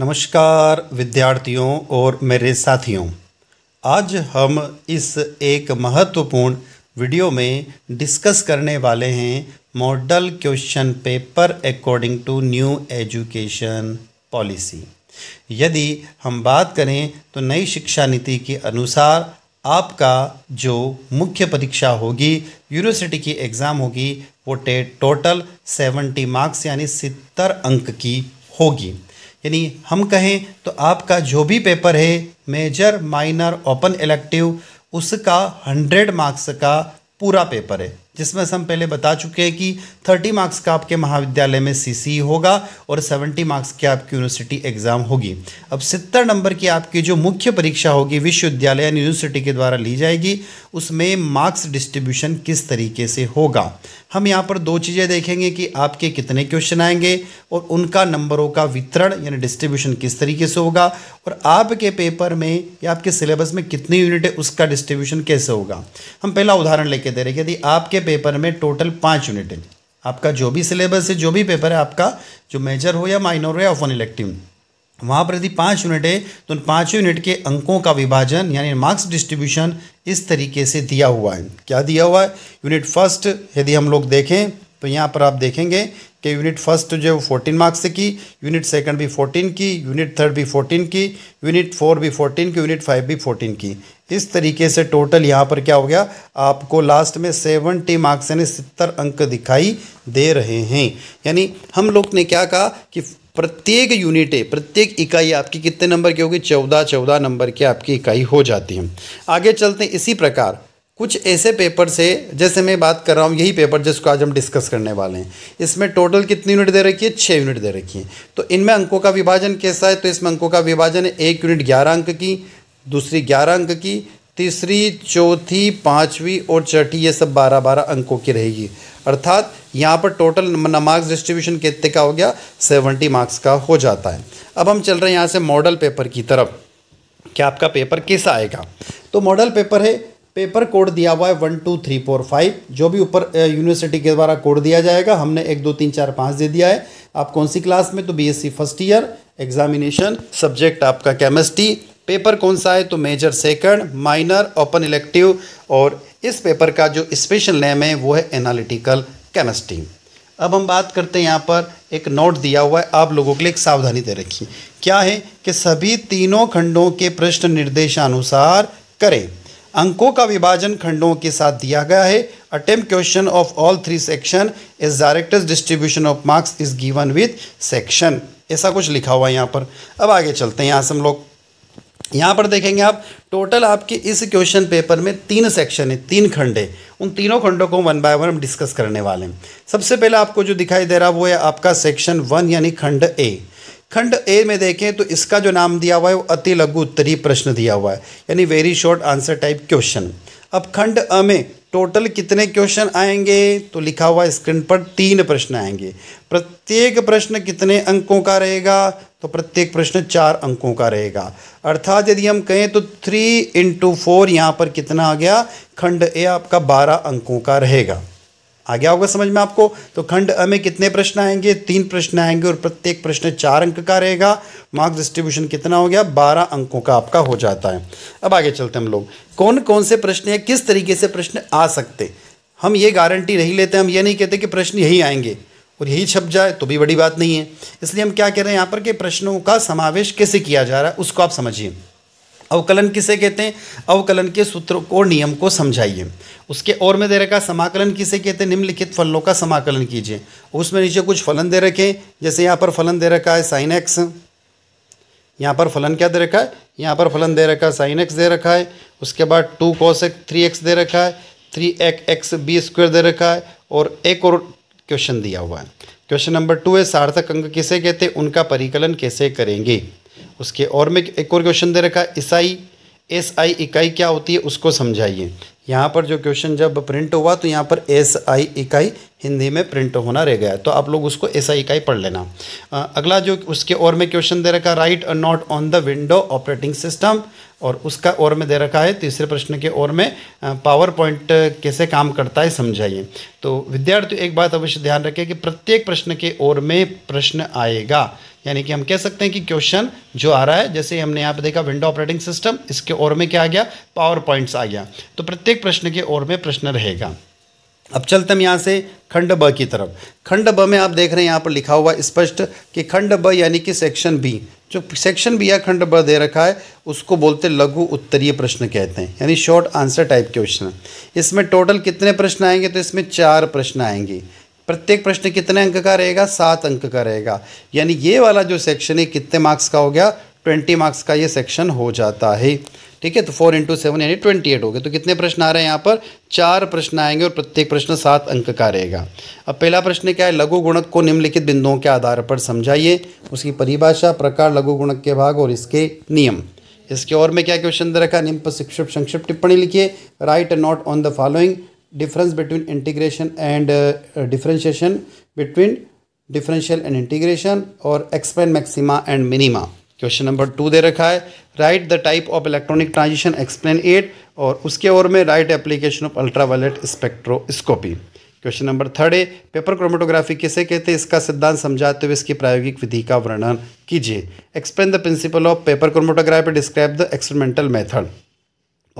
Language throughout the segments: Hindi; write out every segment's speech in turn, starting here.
नमस्कार विद्यार्थियों और मेरे साथियों आज हम इस एक महत्वपूर्ण वीडियो में डिस्कस करने वाले हैं model question paper according to new education policy यदि हम बात करें तो नई शिक्षा नीति के अनुसार आपका जो मुख्य परीक्षा होगी यूनिवर्सिटी की एग्ज़ाम होगी वो टे टोटल सेवेंटी मार्क्स यानी सितर अंक की होगी यानी हम कहें तो आपका जो भी पेपर है मेजर माइनर ओपन इलेक्टिव उसका हंड्रेड मार्क्स का पूरा पेपर है जिसमें से हम पहले बता चुके हैं कि थर्टी मार्क्स का आपके महाविद्यालय में सीसी होगा और सेवेंटी मार्क्स की आपकी यूनिवर्सिटी एग्ज़ाम होगी अब सत्तर नंबर की आपकी जो मुख्य परीक्षा होगी विश्वविद्यालय यानी यूनिवर्सिटी के द्वारा ली जाएगी उसमें मार्क्स डिस्ट्रीब्यूशन किस तरीके से होगा हम यहाँ पर दो चीज़ें देखेंगे कि आपके कितने क्वेश्चन आएंगे और उनका नंबरों का वितरण यानी डिस्ट्रीब्यूशन किस तरीके से होगा और आपके पेपर में या आपके सिलेबस में कितनी यूनिट है उसका डिस्ट्रीब्यूशन कैसे होगा हम पहला उदाहरण लेके दे रहे हैं यदि आपके पेपर में टोटल पाँच यूनिट है आपका जो भी सिलेबस है जो भी पेपर है आपका जो मेजर हो या माइनर हो या ऑफन इलेक्टिव वहाँ पर यदि पाँच यूनिट है तो उन पाँचों यूनिट के अंकों का विभाजन यानी मार्क्स डिस्ट्रीब्यूशन इस तरीके से दिया हुआ है क्या दिया हुआ है यूनिट फर्स्ट यदि हम लोग देखें तो यहाँ पर आप देखेंगे कि यूनिट फर्स्ट जो है वो फोर्टीन मार्क्स से की यूनिट सेकंड भी फोर्टीन की यूनिट थर्ड भी फोर्टीन की यूनिट फोर भी फोर्टीन की यूनिट फाइव भी फोर्टीन की इस तरीके से टोटल यहाँ पर क्या हो गया आपको लास्ट में सेवनटी मार्क्स यानी सत्तर अंक दिखाई दे रहे हैं यानी हम लोग ने क्या कहा कि प्रत्येक यूनिटें प्रत्येक इकाई आपकी कितने नंबर की होगी चौदह चौदह नंबर की आपकी इकाई हो जाती है आगे चलते हैं इसी प्रकार कुछ ऐसे पेपर से जैसे मैं बात कर रहा हूँ यही पेपर जिसको आज हम डिस्कस करने वाले हैं इसमें टोटल कितनी यूनिट दे रखी है छः यूनिट दे रखी है तो इनमें अंकों का विभाजन कैसा है तो इसमें अंकों का विभाजन है एक यूनिट ग्यारह अंक की दूसरी ग्यारह अंक की तीसरी चौथी पाँचवीं और छठी ये सब बारह बारह अंकों की रहेगी अर्थात यहाँ पर टोटल मार्क्स डिस्ट्रीब्यूशन कितने का हो गया सेवेंटी मार्क्स का हो जाता है अब हम चल रहे हैं यहाँ से मॉडल पेपर की तरफ क्या आपका पेपर कैसा आएगा तो मॉडल पेपर है पेपर कोड दिया हुआ है one two three four five जो भी ऊपर यूनिवर्सिटी के द्वारा कोड दिया जाएगा हमने एक दो तीन चार पाँच दे दिया है आप कौन सी क्लास में तो BSc first year examination subject आपका केमिस्ट्री पेपर कौन सा है तो major second minor open elective और इस पेपर का जो स्पेशल नेम है वो है एनालिटिकल केमिस्ट्री अब हम बात करते हैं यहाँ पर एक नोट दिया हुआ है आप लोगों के लिए एक सावधानी दे रखी क्या है कि सभी तीनों खंडों के प्रश्न निर्देशानुसार करें अंकों का विभाजन खंडों के साथ दिया गया है attempt question of all three section is directors distribution of marks is given with section ऐसा कुछ लिखा हुआ है यहाँ पर अब आगे चलते हैं यहाँ से हम लोग यहाँ पर देखेंगे आप टोटल आपके इस क्वेश्चन पेपर में तीन सेक्शन है तीन खंडे उन तीनों खंडों को वन बाय वन हम डिस्कस करने वाले हैं सबसे पहले आपको जो दिखाई दे रहा वो है आपका सेक्शन वन यानी खंड ए खंड ए में देखें तो इसका जो नाम दिया हुआ है वो अति लघु उत्तरीय प्रश्न दिया हुआ है यानी very short answer type question अब खंड अ में टोटल कितने क्वेश्चन आएंगे तो लिखा हुआ स्क्रीन पर तीन प्रश्न आएंगे प्रत्येक प्रश्न कितने अंकों का रहेगा तो प्रत्येक प्रश्न चार अंकों का रहेगा अर्थात यदि हम कहें तो थ्री इंटू फोर यहाँ पर कितना आ गया खंड ए आपका बारह अंकों का रहेगा आ गया होगा समझ में आपको तो खंड अ में कितने प्रश्न आएंगे तीन प्रश्न आएंगे और प्रत्येक प्रश्न चार अंक का रहेगा मार्क्स डिस्ट्रीब्यूशन कितना हो गया बारह अंकों का आपका हो जाता है अब आगे चलते हम लोग कौन कौन से प्रश्न है किस तरीके से प्रश्न आ सकते हम ये गारंटी नहीं लेते हम ये नहीं कहते कि प्रश्न यही आएंगे और यही छप जाए तो भी बड़ी बात नहीं है इसलिए हम क्या कह रहे हैं यहाँ पर कि प्रश्नों का समावेश कैसे किया जा रहा है उसको आप समझिए अवकलन किसे कहते हैं अवकलन के सूत्र को नियम को समझाइए उसके और में दे रखा समाकलन किसे कहते हैं निम्नलिखित फलों का समाकलन कीजिए उसमें नीचे कुछ फलन दे रखे जैसे यहाँ पर फलन दे रखा है साइन एक्स यहाँ पर फलन क्या दे रखा है यहाँ पर फलन दे रखा है साइन एक्स दे रखा है उसके बाद two cos x three x दे रखा है थ्री एक एक्स बी स्क्वायर दे रखा है और एक और क्वेश्चन दिया हुआ है क्वेश्चन नंबर टू है सार्थक अंग किसे कहते हैं उनका परिकलन कैसे करेंगे उसके और में एक और क्वेश्चन दे रखा है ईसाई एस आई इकाई क्या होती है उसको समझाइए यहाँ पर जो क्वेश्चन जब प्रिंट हुआ तो यहाँ पर एस आई इकाई हिंदी में प्रिंट होना रह गया तो आप लोग उसको एस आई इकाई पढ़ लेना आ, अगला जो उसके और में क्वेश्चन दे रखा है write a note on the window operating system और उसका और में दे रखा है तीसरे प्रश्न के और में पावर पॉइंट कैसे काम करता है समझाइए तो विद्यार्थी एक बात अवश्य ध्यान रखें कि प्रत्येक प्रश्न के और में प्रश्न आएगा यानी कि हम कह सकते हैं कि क्वेश्चन जो आ रहा है जैसे हमने यहाँ पे देखा विंडो ऑपरेटिंग सिस्टम इसके और में क्या आ गया पावर पॉइंट्स आ गया तो प्रत्येक प्रश्न के और में प्रश्न रहेगा अब चलते हम यहाँ से खंड ब की तरफ खंड ब में आप देख रहे हैं यहाँ पर लिखा हुआ स्पष्ट कि खंड ब यानी कि सेक्शन बी जो सेक्शन बी या खंड ब दे रखा है उसको बोलते लघु उत्तरीय प्रश्न कहते हैं यानी शॉर्ट आंसर टाइप क्वेश्चन इसमें टोटल कितने प्रश्न आएंगे तो इसमें चार प्रश्न आएंगे प्रत्येक प्रश्न कितने अंक का रहेगा सात अंक का रहेगा यानी ये वाला जो सेक्शन है कितने मार्क्स का हो गया ट्वेंटी मार्क्स का ये सेक्शन हो जाता है ठीक है तो फोर इंटू सेवन यानी ट्वेंटी एट हो गए तो कितने प्रश्न आ रहे हैं यहाँ पर चार प्रश्न आएंगे और प्रत्येक प्रश्न सात अंक का रहेगा अब पहला प्रश्न क्या है लघु गुणक को निम्नलिखित बिंदुओं के आधार पर समझाइए उसकी परिभाषा प्रकार लघु गुणक के भाग और इसके नियम इसके और में क्या क्वेश्चन दे रखा निम्न पर संक्षिप्त संक्षिप्त टिप्पणी लिखिए write note on the following difference between integration and uh, uh, differentiation between differential and integration or expand maxima and minima question number two दे रखा है write the type of electronic transition explain it और उसके ओर में write application of ultraviolet spectroscopy question number third है पेपर क्रोमेटोग्राफी किसे कहते हैं इसका सिद्धांत समझाते हुए इसकी प्रायोगिक विधि का वर्णन कीजिए explain the principle of paper chromatography describe the experimental method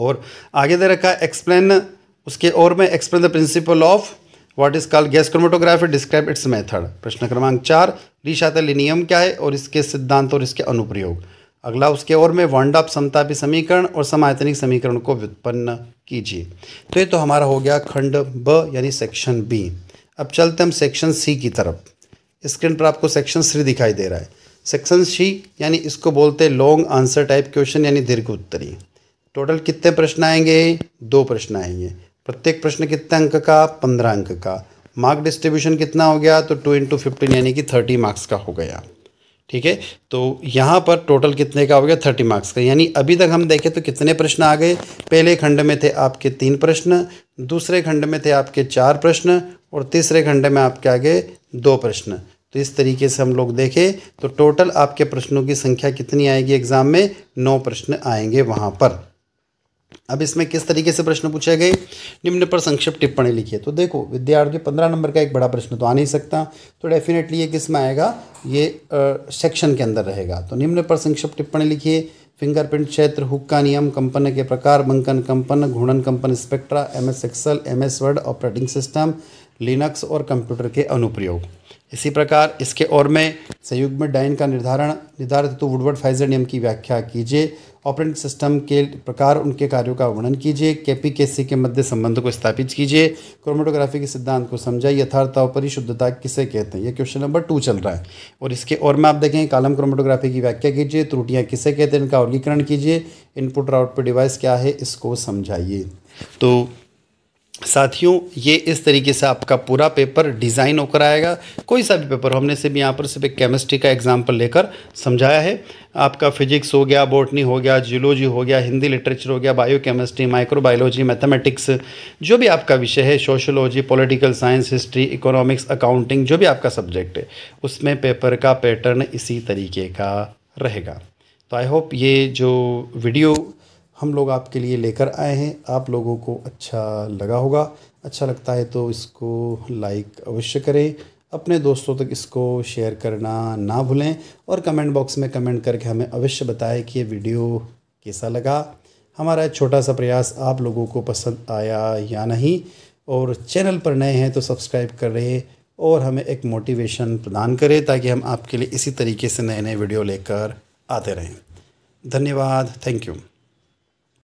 और आगे दे रखा है एक्सप्लेन उसके और में explain the principle of what is called gas chromatography describe its method प्रश्न क्रमांक चार नियम क्या है और इसके सिद्धांत और इसके अनुप्रयोग अगला उसके और में वांडाप समतापी समीकरण और समायतनिक समीकरण को व्युत्पन्न कीजिए तो ये तो हमारा हो गया खंड ब यानी सेक्शन बी अब चलते हम सेक्शन सी की तरफ स्क्रीन पर आपको सेक्शन सी दिखाई दे रहा है सेक्शन सी यानी इसको बोलते हैं लॉन्ग आंसर टाइप क्वेश्चन यानी दीर्घ उत्तरी टोटल कितने प्रश्न आएंगे दो प्रश्न आएंगे प्रत्येक प्रश्न कितने अंक का पंद्रह अंक का मार्क डिस्ट्रीब्यूशन कितना हो गया तो टू इंटू फिफ्टीन यानी कि थर्टी मार्क्स का हो गया ठीक है तो यहाँ पर टोटल कितने का हो गया थर्टी मार्क्स का यानी अभी तक हम देखें तो कितने प्रश्न आ गए पहले खंड में थे आपके तीन प्रश्न दूसरे खंड में थे आपके चार प्रश्न और तीसरे खंड में आपके आगे दो प्रश्न तो इस तरीके से हम लोग देखें तो टोटल आपके प्रश्नों की संख्या कितनी आएगी एग्ज़ाम में नौ प्रश्न आएंगे वहाँ पर अब इसमें किस तरीके से प्रश्न पूछे गए निम्न पर संक्षिप्त टिप्पणी लिखिए तो देखो विद्यार्थी पंद्रह नंबर का एक बड़ा प्रश्न तो आ नहीं सकता तो डेफिनेटली ये किस में आएगा ये सेक्शन के अंदर रहेगा तो निम्न पर संक्षिप्त टिप्पणी लिखिए फिंगरप्रिंट क्षेत्र हुक्का नियम कंपन के प्रकार बंकन कंपन घूर्णन कंपन spectra M S axle M S word operating system Linux और कंप्यूटर के अनुप्रयोग इसी प्रकार इसके और में संयुग में डाइन का निर्धारण निर्धारित तो वुडवर्ड फाइजर नियम की व्याख्या कीजिए ऑपरेटिंग सिस्टम के प्रकार उनके कार्यों का वर्णन कीजिए के पी के सी के मध्य संबंध को स्थापित कीजिए क्रोमेटोग्राफी के सिद्धांत को समझाइए और शुद्धता किसे कहते हैं ये क्वेश्चन नंबर टू चल रहा है और इसके और में आप देखें कालम क्रोमेटोग्राफी की व्याख्या कीजिए त्रुटियाँ किसे कहते हैं इनका वर्गीकरण कीजिए इनपुट और आउटपुट डिवाइस क्या है इसको समझाइए तो साथियों ये इस तरीके से आपका पूरा पेपर डिज़ाइन होकर आएगा कोई सा भी पेपर हमने सिर्फ यहाँ पर सिर्फ एक केमिस्ट्री का एग्जाम्पल लेकर समझाया है आपका फिजिक्स हो गया बोटनी हो गया जियोलॉजी हो गया हिंदी लिटरेचर हो गया बायो केमिस्ट्री माइक्रोबायोलॉजी मैथमेटिक्स जो भी आपका विषय है sociology political science history economics accounting जो भी आपका सब्जेक्ट है उसमें पेपर का पैटर्न इसी तरीके का रहेगा तो आई होप ये जो वीडियो हम लोग आपके लिए लेकर आए हैं आप लोगों को अच्छा लगा होगा अच्छा लगता है तो इसको लाइक अवश्य करें अपने दोस्तों तक इसको शेयर करना ना भूलें और कमेंट बॉक्स में कमेंट करके हमें अवश्य बताएं कि ये वीडियो कैसा लगा हमारा छोटा सा प्रयास आप लोगों को पसंद आया या नहीं और चैनल पर नए हैं तो सब्सक्राइब करें और हमें एक मोटिवेशन प्रदान करें ताकि हम आपके लिए इसी तरीके से नए नए वीडियो लेकर आते रहें धन्यवाद थैंक यू